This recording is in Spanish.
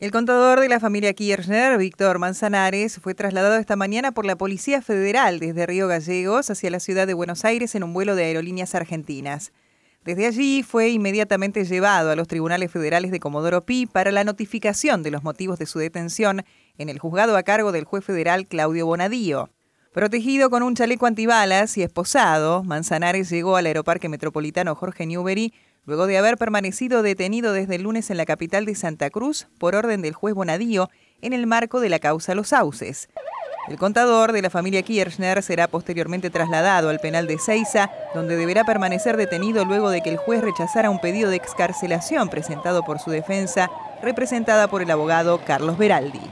El contador de la familia Kirchner, Víctor Manzanares, fue trasladado esta mañana por la Policía Federal desde Río Gallegos hacia la ciudad de Buenos Aires en un vuelo de aerolíneas argentinas. Desde allí fue inmediatamente llevado a los tribunales federales de Comodoro Pi para la notificación de los motivos de su detención en el juzgado a cargo del juez federal Claudio Bonadío. Protegido con un chaleco antibalas y esposado, Manzanares llegó al aeroparque metropolitano Jorge Newbery luego de haber permanecido detenido desde el lunes en la capital de Santa Cruz por orden del juez Bonadío en el marco de la causa Los Sauces. El contador de la familia Kirchner será posteriormente trasladado al penal de Ceiza, donde deberá permanecer detenido luego de que el juez rechazara un pedido de excarcelación presentado por su defensa, representada por el abogado Carlos Beraldi.